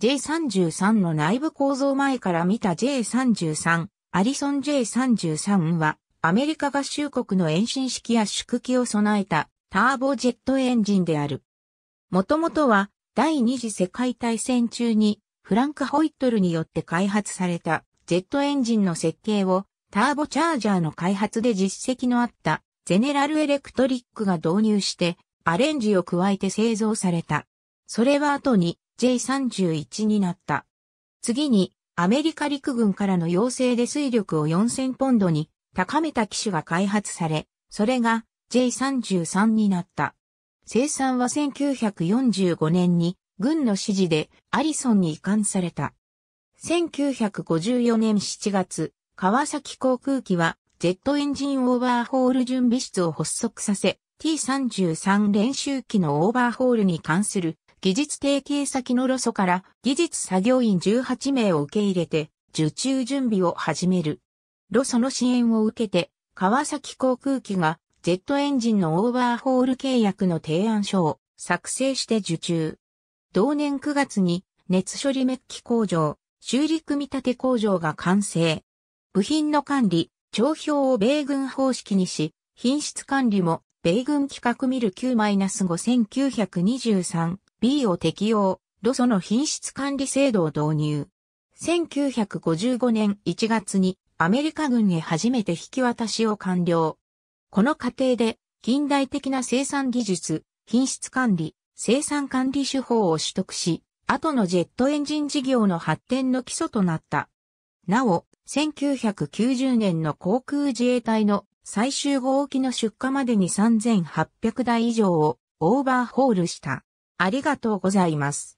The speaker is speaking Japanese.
J33 の内部構造前から見た J33、アリソン J33 は、アメリカ合衆国の遠心式や縮機を備えたターボジェットエンジンである。もともとは第二次世界大戦中にフランク・ホイットルによって開発されたジェットエンジンの設計をターボチャージャーの開発で実績のあったゼネラルエレクトリックが導入してアレンジを加えて製造された。それは後に J31 になった。次に、アメリカ陸軍からの要請で水力を4000ポンドに高めた機種が開発され、それが J33 になった。生産は1945年に軍の指示でアリソンに移管された。1954年7月、川崎航空機はジェットエンジンオーバーホール準備室を発足させ、T33 練習機のオーバーホールに関する技術提携先のロソから技術作業員18名を受け入れて受注準備を始める。ロソの支援を受けて川崎航空機がジェットエンジンのオーバーホール契約の提案書を作成して受注。同年9月に熱処理メッキ工場、修理組み立て工場が完成。部品の管理、帳票を米軍方式にし、品質管理も米軍規格ミル9 5 9 2 3 B を適用、ロソの品質管理制度を導入。1955年1月にアメリカ軍へ初めて引き渡しを完了。この過程で近代的な生産技術、品質管理、生産管理手法を取得し、後のジェットエンジン事業の発展の基礎となった。なお、1990年の航空自衛隊の最終号機の出荷までに3800台以上をオーバーホールした。ありがとうございます。